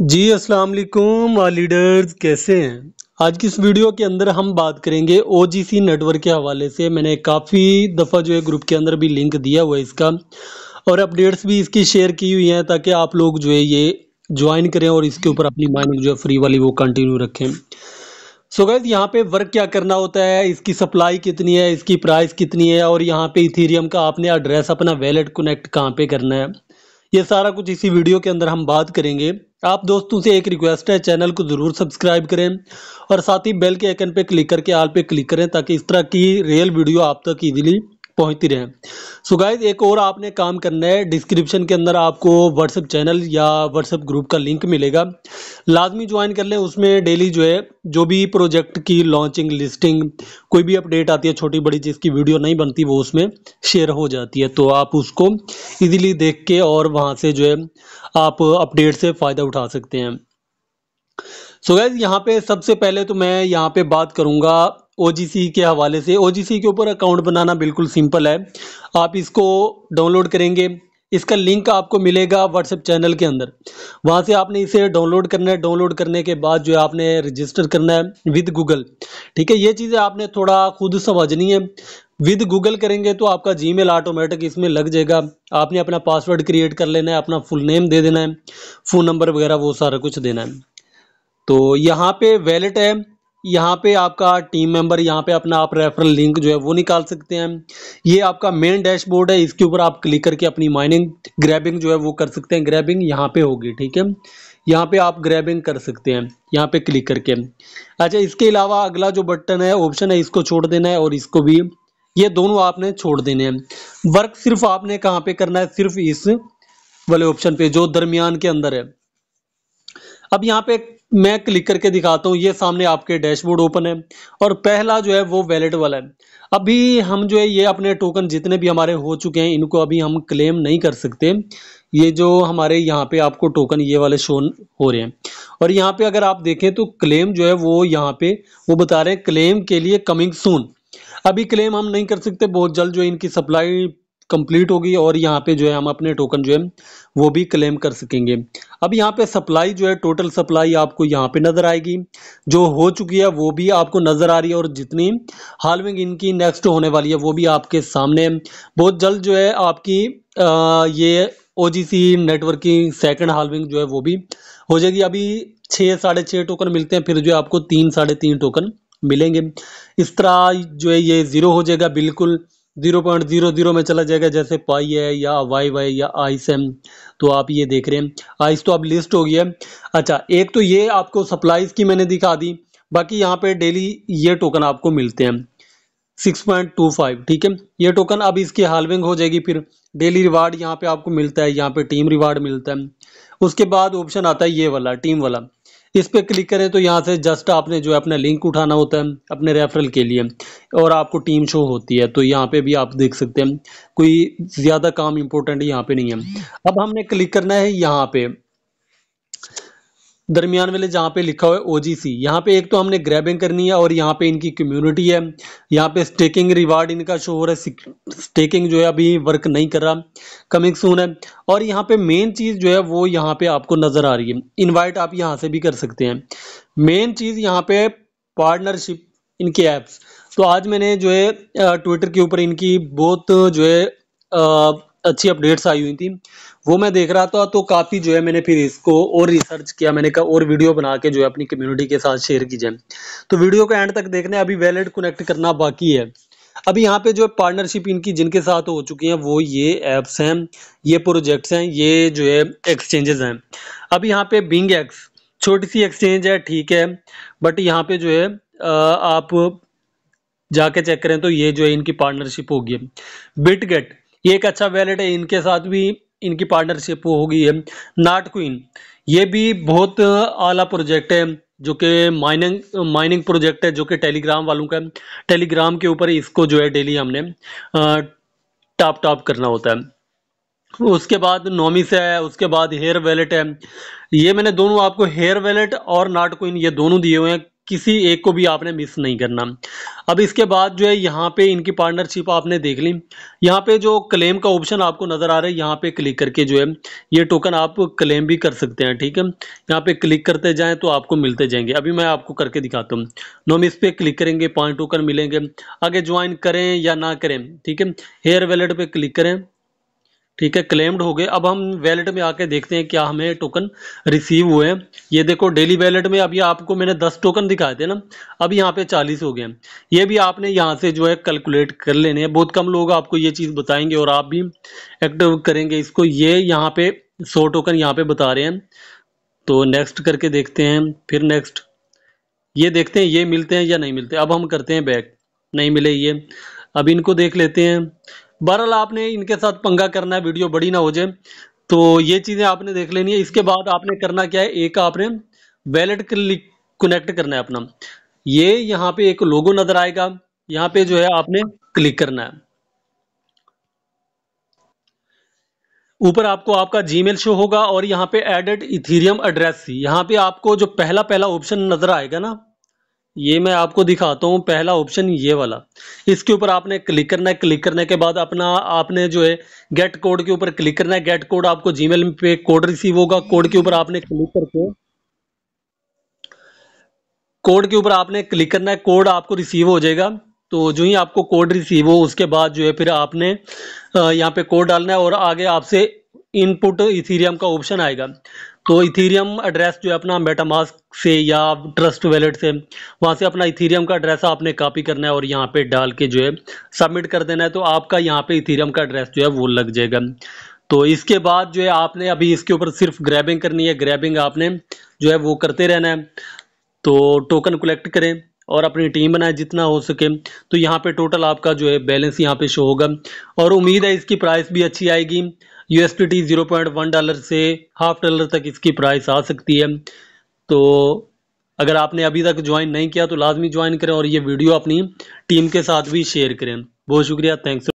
जी अस्सलाम वालेकुम लीडर्स कैसे हैं आज की इस वीडियो के अंदर हम बात करेंगे ओ नेटवर्क के हवाले से मैंने काफ़ी दफ़ा जो है ग्रुप के अंदर भी लिंक दिया हुआ है इसका और अपडेट्स भी इसकी शेयर की हुई हैं ताकि आप लोग जो है ये ज्वाइन करें और इसके ऊपर अपनी माइनिंग जो है फ्री वाली वो कंटिन्यू रखें सो so गैस यहाँ पे वर्क क्या करना होता है इसकी सप्लाई कितनी है इसकी प्राइस कितनी है और यहाँ पे इथीरियम का आपने एड्रेस अपना वैलेट कनेक्ट कहाँ पे करना है ये सारा कुछ इसी वीडियो के अंदर हम बात करेंगे आप दोस्तों से एक रिक्वेस्ट है चैनल को ज़रूर सब्सक्राइब करें और साथ ही बेल के आइकन पर क्लिक करके आल पे क्लिक करें ताकि इस तरह की रियल वीडियो आप तक ईजिली पहुंचती रहे सो गाइज एक और आपने काम करना है डिस्क्रिप्शन के अंदर आपको व्हाट्सएप चैनल या व्हाट्सएप ग्रुप का लिंक मिलेगा लाजमी ज्वाइन कर लें उसमें डेली जो है जो भी प्रोजेक्ट की लॉन्चिंग लिस्टिंग कोई भी अपडेट आती है छोटी बड़ी चीज़ की वीडियो नहीं बनती वो उसमें शेयर हो जाती है तो आप उसको इजीली देख के और वहाँ से जो है आप अपडेट से फ़ायदा उठा सकते हैं सो so गैज़ यहाँ पे सबसे पहले तो मैं यहाँ पे बात करूँगा ओ के हवाले से ओ के ऊपर अकाउंट बनाना बिल्कुल सिंपल है आप इसको डाउनलोड करेंगे इसका लिंक आपको मिलेगा व्हाट्सएप चैनल के अंदर वहाँ से आपने इसे डाउनलोड करना है डाउनलोड करने के बाद जो है आपने रजिस्टर करना है विद गूगल ठीक है ये चीज़ें आपने थोड़ा खुद समझनी है विद गूगल करेंगे तो आपका जी मेल ऑटोमेटिक इसमें लग जाएगा आपने अपना पासवर्ड क्रिएट कर लेना है अपना फुल नेम दे देना है फ़ोन नंबर वगैरह वो सारा कुछ देना है तो यहाँ पे वैलेट है यहाँ पे आपका टीम मेंबर यहाँ पे अपना आप रेफरल लिंक जो है वो निकाल सकते हैं ये आपका मेन डैशबोर्ड है इसके ऊपर आप क्लिक करके अपनी माइनिंग ग्रैबिंग जो है वो कर सकते हैं ग्रैबिंग यहाँ पे होगी ठीक है यहाँ पे आप ग्रैबिंग कर सकते हैं यहाँ पे क्लिक करके अच्छा इसके अलावा अगला जो बटन है ऑप्शन है इसको छोड़ देना है और इसको भी ये दोनों आपने छोड़ देने हैं वर्क सिर्फ आपने कहाँ पे करना है सिर्फ इस वाले ऑप्शन पे जो दरमियान के अंदर है अब यहाँ पे मैं क्लिक करके दिखाता हूँ ये सामने आपके डैशबोर्ड ओपन है और पहला जो है वो वैलेट वाला है अभी हम जो है ये अपने टोकन जितने भी हमारे हो चुके हैं इनको अभी हम क्लेम नहीं कर सकते ये जो हमारे यहाँ पे आपको टोकन ये वाले शो हो रहे हैं और यहाँ पे अगर आप देखें तो क्लेम जो है वो यहाँ पे वो बता रहे हैं क्लेम के लिए कमिंग सून अभी क्लेम हम नहीं कर सकते बहुत जल्द जो है इनकी सप्लाई कंप्लीट होगी और यहाँ पे जो है हम अपने टोकन जो है वो भी क्लेम कर सकेंगे अब यहाँ पे सप्लाई जो है टोटल सप्लाई आपको यहाँ पे नज़र आएगी जो हो चुकी है वो भी आपको नज़र आ रही है और जितनी हालविंग इनकी नेक्स्ट होने वाली है वो भी आपके सामने बहुत जल्द जो है आपकी आ, ये ओ नेटवर्क की सेकेंड हालविंग जो है वो भी हो जाएगी अभी छः साढ़े छः टोकन मिलते हैं फिर जो है आपको तीन साढ़े तीन टोकन मिलेंगे इस तरह जो है ये ज़ीरो हो जाएगा बिल्कुल जीरो पॉइंट जीरो जीरो में चला जाएगा जैसे पाई है या वाई वाई या आइस है तो आप ये देख रहे हैं आइस तो अब लिस्ट हो गई है अच्छा एक तो ये आपको सप्लाईज की मैंने दिखा दी बाकी यहाँ पे डेली ये टोकन आपको मिलते हैं सिक्स पॉइंट टू फाइव ठीक है ये टोकन अब इसकी हालविंग हो जाएगी फिर डेली रिवार्ड यहाँ पे आपको मिलता है यहाँ पे टीम रिवार्ड मिलता है उसके बाद ऑप्शन आता है ये वाला टीम वाला इस पर क्लिक करें तो यहाँ से जस्ट आपने जो है अपना लिंक उठाना होता है अपने रेफरल के लिए और आपको टीम शो होती है तो यहाँ पे भी आप देख सकते हैं कोई ज़्यादा काम इंपॉर्टेंट यहाँ पे नहीं है अब हमने क्लिक करना है यहाँ पे दरमियान वाले जहाँ पे लिखा हुआ है ओ जी सी यहाँ पे एक तो हमने ग्रैबिंग करनी है और यहाँ पे इनकी कम्युनिटी है यहाँ पे स्टेकिंग रिवार्ड इनका शो हो रहा है स्टेकिंग जो है अभी वर्क नहीं कर रहा कमिंग सून है और यहाँ पे मेन चीज़ जो है वो यहाँ पे आपको नज़र आ रही है इनवाइट आप यहाँ से भी कर सकते हैं मेन चीज़ यहाँ पे पार्टनरशिप इनके ऐप्स तो आज मैंने जो है ट्विटर के ऊपर इनकी बहुत जो है अच्छी अपडेट्स आई हुई थी वो मैं देख रहा था तो काफ़ी जो है मैंने फिर इसको और रिसर्च किया मैंने कहा और वीडियो बना के जो है अपनी कम्युनिटी के साथ शेयर की जाए तो वीडियो को एंड तक देखने अभी वैलेट कनेक्ट करना बाकी है अभी यहाँ पे जो पार्टनरशिप इनकी जिनके साथ हो चुकी हैं वो ये ऐप्स हैं ये प्रोजेक्ट्स हैं ये जो है एक्सचेंजेस हैं अभी यहाँ पे बिंग एक्स छोटी सी एक्सचेंज है ठीक है बट यहाँ पे जो है आप जाके चेक करें तो ये जो है इनकी पार्टनरशिप होगी बिटगेट ये एक अच्छा वैलेट है इनके साथ भी इनकी पार्टनरशिप हो गई है नाट क्वीन ये भी बहुत आला प्रोजेक्ट है जो कि माइनिंग माइनिंग प्रोजेक्ट है जो कि टेलीग्राम वालों का टेलीग्राम के ऊपर इसको जो है डेली हमने टॉप टॉप करना होता है उसके बाद नोमिस है उसके बाद हेयर वैलेट है ये मैंने दोनों आपको हेयर वैलेट और नाट क्वीन ये दोनों दिए हुए हैं किसी एक को भी आपने मिस नहीं करना अब इसके बाद जो है यहाँ पे इनकी पार्टनरशिप आपने देख ली यहाँ पे जो क्लेम का ऑप्शन आपको नज़र आ रहा है यहाँ पे क्लिक करके जो है ये टोकन आप क्लेम भी कर सकते हैं ठीक है यहाँ पे क्लिक करते जाएं तो आपको मिलते जाएंगे अभी मैं आपको करके दिखाता हूँ नोम इस पर क्लिक करेंगे पाँच टोकन मिलेंगे आगे ज्वाइन करें या ना करें ठीक है हेयर वैलेट पर क्लिक करें ठीक है क्लेम्ड हो गए अब हम वैलेट में आके देखते हैं क्या हमें टोकन रिसीव हुए हैं ये देखो डेली वैलेट में अभी आपको मैंने 10 टोकन दिखाए थे ना अब यहाँ पे 40 हो गए हैं ये भी आपने यहाँ से जो है कैलकुलेट कर लेने हैं बहुत कम लोग आपको ये चीज़ बताएंगे और आप भी एक्टिव करेंगे इसको ये यहाँ पे सौ टोकन यहाँ पे बता रहे हैं तो नेक्स्ट करके देखते हैं फिर नेक्स्ट ये देखते हैं ये मिलते हैं या नहीं मिलते अब हम करते हैं बैक नहीं मिले ये अब इनको देख लेते हैं बहरहाल आपने इनके साथ पंगा करना है वीडियो बड़ी ना हो जाए तो ये चीज़ें आपने देख लेनी है इसके बाद आपने करना क्या है एक आपने वैलेट क्लिक कनेक्ट करना है अपना ये यहाँ पे एक लोगो नजर आएगा यहाँ पे जो है आपने क्लिक करना है ऊपर आपको आपका जीमेल शो होगा और यहाँ पे एडेड इथीरियम एड्रेस यहाँ पे आपको जो पहला पहला ऑप्शन नजर आएगा ना ये मैं आपको दिखाता हूँ पहला ऑप्शन ये वाला इसके ऊपर आपने क्लिक करना है क्लिक करने के बाद अपना आपने जो है गेट कोड के ऊपर क्लिक करना है गेट कोड आपको जीमेल पे कोड रिसीव होगा कोड के ऊपर आपने क्लिक करके कोड के ऊपर आपने क्लिक करना है कोड आपको रिसीव हो जाएगा तो जो ही आपको कोड रिसीव हो उसके बाद जो है फिर आपने यहाँ पे कोड डालना है और आगे आपसे इनपुट इथीरियम का ऑप्शन आएगा तो इथीरियम एड्रेस जो है अपना मेटामास्क से या ट्रस्ट वैलेट से वहाँ से अपना इथीरियम का एड्रेस आपने कॉपी करना है और यहाँ पे डाल के जो है सबमिट कर देना है तो आपका यहाँ पे इथीरियम का एड्रेस जो है वो लग जाएगा तो इसके बाद जो है आपने अभी इसके ऊपर सिर्फ ग्रैबिंग करनी है ग्रैबिंग आपने जो है वो करते रहना है तो टोकन कलेक्ट करें और अपनी टीम बनाए जितना हो सके तो यहाँ पे टोटल आपका जो है बैलेंस यहाँ पे शो होगा और उम्मीद है इसकी प्राइस भी अच्छी आएगी टी जीरो पॉइंट वन डॉलर से हाफ डॉलर तक इसकी प्राइस आ सकती है तो अगर आपने अभी तक ज्वाइन नहीं किया तो लाजमी ज्वाइन करें और ये वीडियो अपनी टीम के साथ भी शेयर करें बहुत शुक्रिया थैंक्स